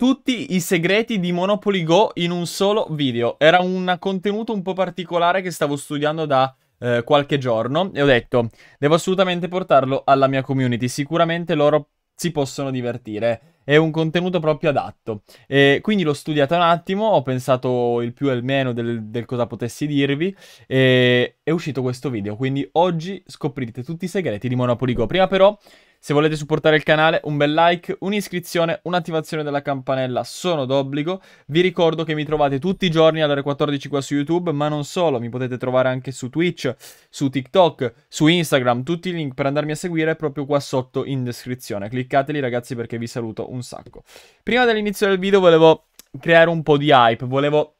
tutti i segreti di Monopoly Go in un solo video. Era un contenuto un po' particolare che stavo studiando da eh, qualche giorno e ho detto devo assolutamente portarlo alla mia community, sicuramente loro si possono divertire. È un contenuto proprio adatto. E quindi l'ho studiato un attimo, ho pensato il più e il meno del, del cosa potessi dirvi e è uscito questo video. Quindi oggi scoprite tutti i segreti di Monopoly Go. Prima però se volete supportare il canale, un bel like, un'iscrizione, un'attivazione della campanella sono d'obbligo. Vi ricordo che mi trovate tutti i giorni alle ore 14 qua su YouTube, ma non solo, mi potete trovare anche su Twitch, su TikTok, su Instagram. Tutti i link per andarmi a seguire proprio qua sotto in descrizione. Cliccateli ragazzi perché vi saluto un sacco. Prima dell'inizio del video volevo creare un po' di hype, volevo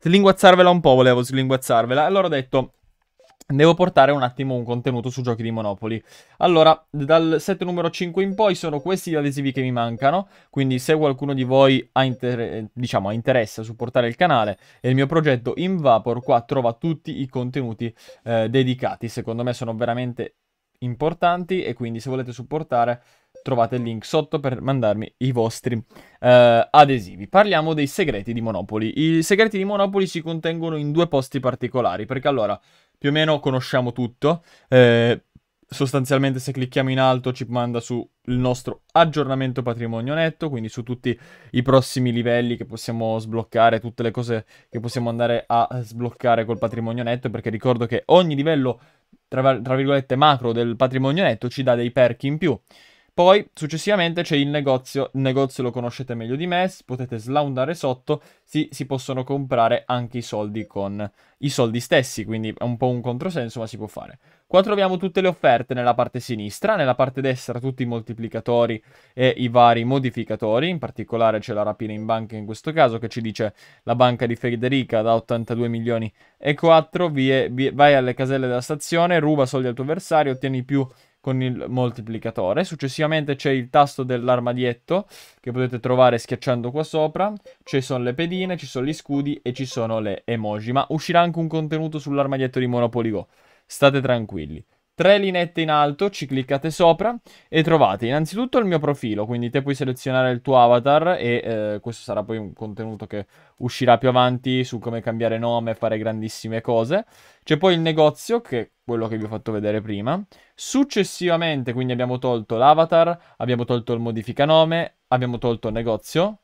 slinguazzarvela un po', volevo slinguazzarvela. Allora ho detto Devo portare un attimo un contenuto su giochi di Monopoli. Allora, dal set numero 5 in poi sono questi gli adesivi che mi mancano, quindi se qualcuno di voi ha, inter- diciamo, ha interesse a supportare il canale e il mio progetto Invapor qua trova tutti i contenuti eh, dedicati, secondo me sono veramente importanti e quindi se volete supportare trovate il link sotto per mandarmi i vostri eh, adesivi. Parliamo dei segreti di Monopoli. I segreti di Monopoli si contengono in due posti particolari, perché allora più o meno conosciamo tutto. Eh, sostanzialmente se clicchiamo in alto ci manda sul nostro aggiornamento patrimonio netto, quindi su tutti i prossimi livelli che possiamo sbloccare, tutte le cose che possiamo andare a sbloccare col patrimonio netto, perché ricordo che ogni livello, tra, virgolette, macro del patrimonio netto ci dà dei perk in più. Poi successivamente c'è il negozio, il negozio lo conoscete meglio di me, potete slaundare sotto, si, si possono comprare anche i soldi con i soldi stessi, quindi è un po' un controsenso ma si può fare. Qua troviamo tutte le offerte nella parte sinistra, nella parte destra tutti i moltiplicatori e i vari modificatori, in particolare c'è la rapina in banca in questo caso che ci dice la banca di Federica da 82 milioni e 4, vai alle caselle della stazione, ruba soldi al tuo avversario, ottieni più con il moltiplicatore. Successivamente c'è il tasto dell'armadietto che potete trovare schiacciando qua sopra. Ci sono le pedine, ci sono gli scudi e ci sono le emoji. Ma uscirà anche un contenuto sull'armadietto di Monopoly Go. State tranquilli tre linette in alto, ci cliccate sopra e trovate innanzitutto il mio profilo, quindi te puoi selezionare il tuo avatar e eh, questo sarà poi un contenuto che uscirà più avanti su come cambiare nome, e fare grandissime cose. C'è poi il negozio, che è quello che vi ho fatto vedere prima. Successivamente quindi abbiamo tolto l'avatar, abbiamo tolto il modificanome, abbiamo tolto il negozio,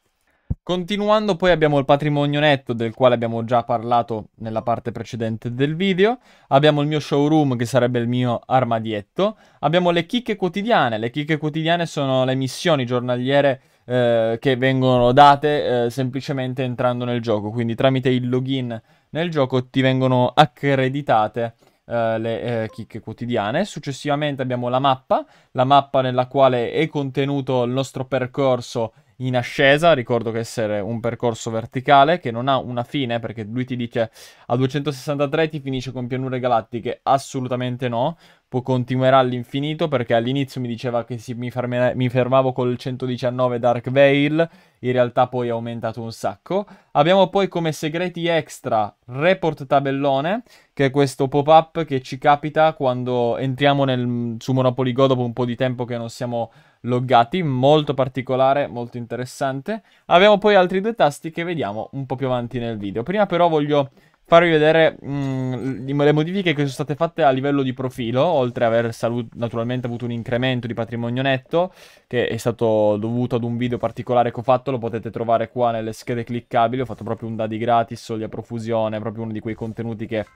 Continuando poi abbiamo il patrimonio netto del quale abbiamo già parlato nella parte precedente del video, abbiamo il mio showroom che sarebbe il mio armadietto, abbiamo le chicche quotidiane, le chicche quotidiane sono le missioni giornaliere eh, che vengono date eh, semplicemente entrando nel gioco, quindi tramite il login nel gioco ti vengono accreditate Uh, le uh, chicche quotidiane. Successivamente abbiamo la mappa, la mappa nella quale è contenuto il nostro percorso in ascesa, ricordo che essere un percorso verticale che non ha una fine perché lui ti dice a 263 ti finisce con pianure galattiche, assolutamente no, può continuare all'infinito perché all'inizio mi diceva che si, mi, ferme, mi, fermavo col 119 Dark Veil, in realtà poi è aumentato un sacco. Abbiamo poi come segreti extra Report Tabellone, che è questo pop-up che ci capita quando entriamo nel, su Monopoly Go dopo un po' di tempo che non siamo loggati, molto particolare, molto interessante. Abbiamo poi altri due tasti che vediamo un po' più avanti nel video. Prima però voglio farvi vedere mh, mm, le modifiche che sono state fatte a livello di profilo, oltre ad aver naturalmente avuto un incremento di patrimonio netto, che è stato dovuto ad un video particolare che ho fatto, lo potete trovare qua nelle schede cliccabili, ho fatto proprio un dadi gratis, soldi a profusione, proprio uno di quei contenuti che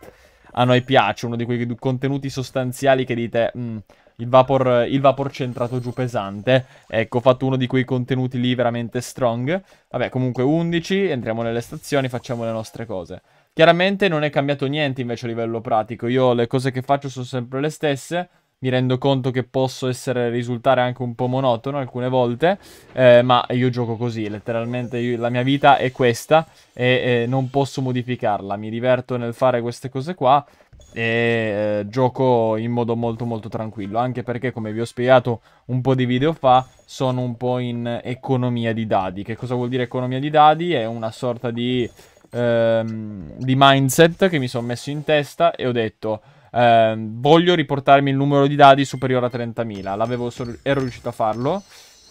a noi piace, uno di quei contenuti sostanziali che dite... Mh, mm, il vapor, il vapor centrato giù pesante. Ecco, ho fatto uno di quei contenuti lì veramente strong. Vabbè, comunque 11, entriamo nelle stazioni, facciamo le nostre cose. Chiaramente non è cambiato niente invece a livello pratico. Io le cose che faccio sono sempre le stesse mi rendo conto che posso essere, risultare anche un po' monotono alcune volte, eh, ma io gioco così, letteralmente io, la mia vita è questa e eh, non posso modificarla, mi diverto nel fare queste cose qua e eh, gioco in modo molto molto tranquillo anche perché come vi ho spiegato un po' di video fa sono un po' in economia di dadi che cosa vuol dire economia di dadi? è una sorta di, ehm, di mindset che mi sono messo in testa e ho detto ehm, voglio riportarmi il numero di dadi superiore a 30.000 l'avevo ero riuscito a farlo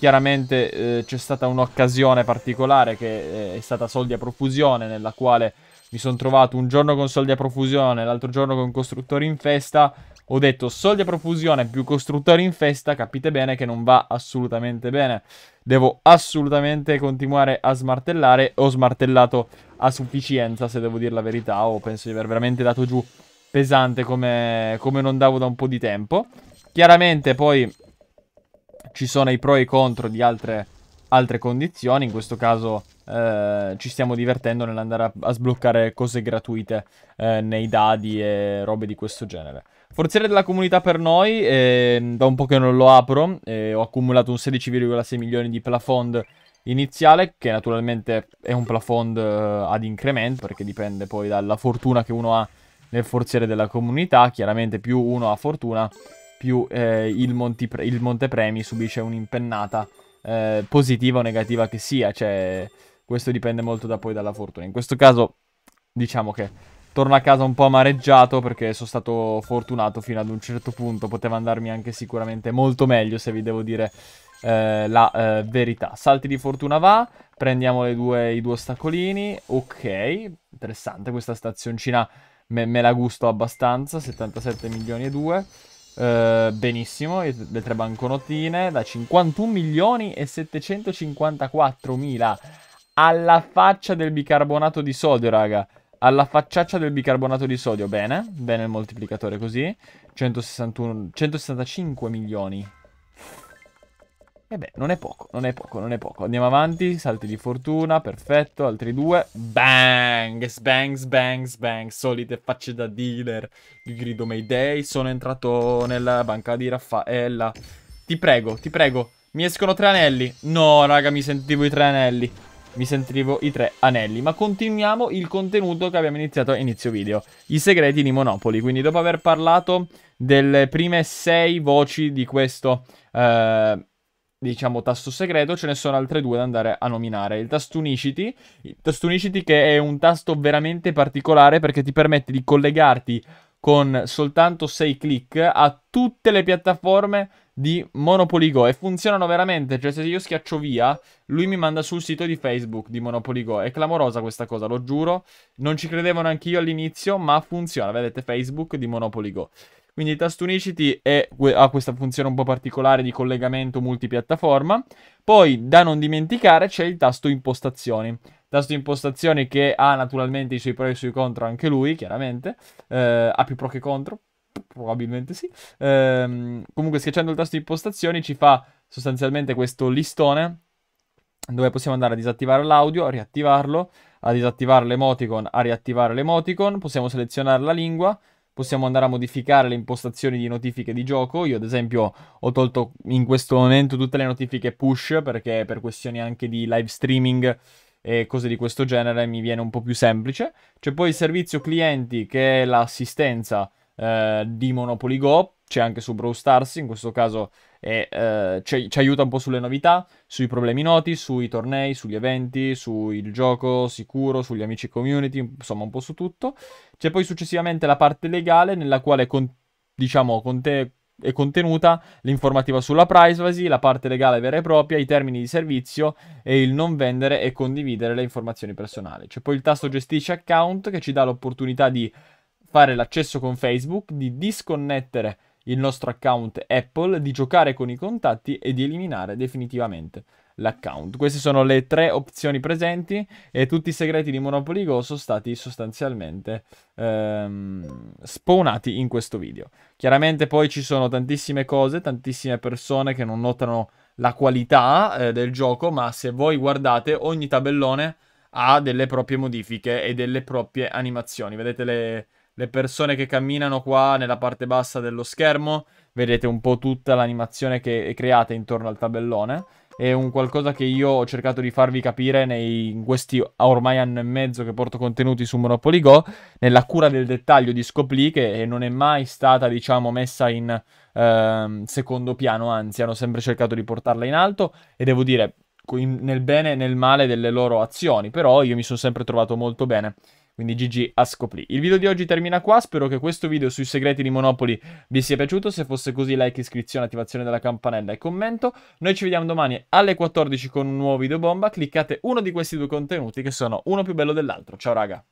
Chiaramente eh, c'è stata un'occasione particolare che eh, è stata soldi a profusione, nella quale mi sono trovato un giorno con soldi a profusione, l'altro giorno con costruttori in festa. Ho detto soldi a profusione più costruttori in festa, capite bene che non va assolutamente bene. Devo assolutamente continuare a smartellare. Ho smartellato a sufficienza, se devo dire la verità, o penso di aver veramente dato giù pesante come, come non davo da un po' di tempo. Chiaramente poi ci sono i pro e i contro di altre, altre condizioni, in questo caso eh, ci stiamo divertendo nell'andare a, a, sbloccare cose gratuite eh, nei dadi e robe di questo genere. Forziere della comunità per noi, eh, da un po' che non lo apro, eh, ho accumulato un 16,6 milioni di plafond iniziale, che naturalmente è un plafond eh, ad incremento, perché dipende poi dalla fortuna che uno ha nel forziere della comunità, chiaramente più uno ha fortuna più eh, il, Montipre- il Montepremi subisce un'impennata eh, positiva o negativa che sia, cioè questo dipende molto da poi dalla fortuna. In questo caso diciamo che torno a casa un po' amareggiato perché sono stato fortunato fino ad un certo punto, poteva andarmi anche sicuramente molto meglio se vi devo dire eh, la eh, verità. Salti di fortuna va, prendiamo due, i due ostacolini, ok, interessante questa stazioncina, me, me la gusto abbastanza, 77 milioni e 2. Eh, benissimo, le tre banconotine da 51 milioni e 754 mila alla faccia del bicarbonato di sodio, raga. Alla facciaccia del bicarbonato di sodio, bene, bene il moltiplicatore così. 161, 165 milioni e eh beh, non è poco, non è poco, non è poco. Andiamo avanti, salti di fortuna, perfetto, altri due. Bang, bang, bang, bang, solite facce da dealer. Gli grido Mayday, sono entrato nella banca di Raffaella. Ti prego, ti prego, mi escono tre anelli. No, raga, mi sentivo i tre anelli. Mi sentivo i tre anelli. Ma continuiamo il contenuto che abbiamo iniziato a inizio video. I segreti di Monopoli. Quindi dopo aver parlato delle prime sei voci di questo... Eh, diciamo, tasto segreto, ce ne sono altre due da andare a nominare. Il tasto Unicity, il tasto Unicity che è un tasto veramente particolare perché ti permette di collegarti con soltanto 6 click a tutte le piattaforme di Monopoly Go e funzionano veramente, cioè se io schiaccio via, lui mi manda sul sito di Facebook di Monopoly Go. È clamorosa questa cosa, lo giuro. Non ci credevo neanche io all'inizio, ma funziona, vedete Facebook di Monopoly Go. Quindi il tasto Unicity è, ha questa funzione un po' particolare di collegamento multipiattaforma. Poi, da non dimenticare, c'è il tasto impostazioni. Tasto impostazioni che ha naturalmente i suoi pro e i suoi contro anche lui, chiaramente. Eh, ha più pro che contro, probabilmente sì. Eh, comunque schiacciando il tasto impostazioni ci fa sostanzialmente questo listone dove possiamo andare a disattivare l'audio, a riattivarlo, a disattivare l'emoticon, a riattivare l'emoticon, possiamo selezionare la lingua, possiamo andare a modificare le impostazioni di notifiche di gioco. Io ad esempio ho tolto in questo momento tutte le notifiche push perché per questioni anche di live streaming e cose di questo genere mi viene un po' più semplice. C'è poi il servizio clienti che è l'assistenza eh, di Monopoly Go, c'è anche su Brawl Stars, in questo caso e eh, ci, ci, aiuta un po' sulle novità, sui problemi noti, sui tornei, sugli eventi, sul gioco sicuro, sugli amici community, insomma un po' su tutto. C'è poi successivamente la parte legale nella quale con, diciamo con te è contenuta l'informativa sulla privacy, la parte legale vera e propria, i termini di servizio e il non vendere e condividere le informazioni personali. C'è poi il tasto gestisci account che ci dà l'opportunità di fare l'accesso con Facebook, di disconnettere il nostro account Apple, di giocare con i contatti e di eliminare definitivamente l'account. Queste sono le tre opzioni presenti e tutti i segreti di Monopoly Go sono stati sostanzialmente ehm, spawnati in questo video. Chiaramente poi ci sono tantissime cose, tantissime persone che non notano la qualità eh, del gioco, ma se voi guardate ogni tabellone ha delle proprie modifiche e delle proprie animazioni. Vedete le le persone che camminano qua nella parte bassa dello schermo, vedete un po' tutta l'animazione che è creata intorno al tabellone. È un qualcosa che io ho cercato di farvi capire nei, in questi ormai anno e mezzo che porto contenuti su Monopoly Go, nella cura del dettaglio di Scopli, che non è mai stata, diciamo, messa in eh, secondo piano, anzi, hanno sempre cercato di portarla in alto. E devo dire, in, nel bene e nel male delle loro azioni, però io mi sono sempre trovato molto bene quindi GG a scoprì. Il video di oggi termina qua, spero che questo video sui segreti di Monopoli vi sia piaciuto, se fosse così like, iscrizione, attivazione della campanella e commento. Noi ci vediamo domani alle 14 con un nuovo video bomba, cliccate uno di questi due contenuti che sono uno più bello dell'altro. Ciao raga!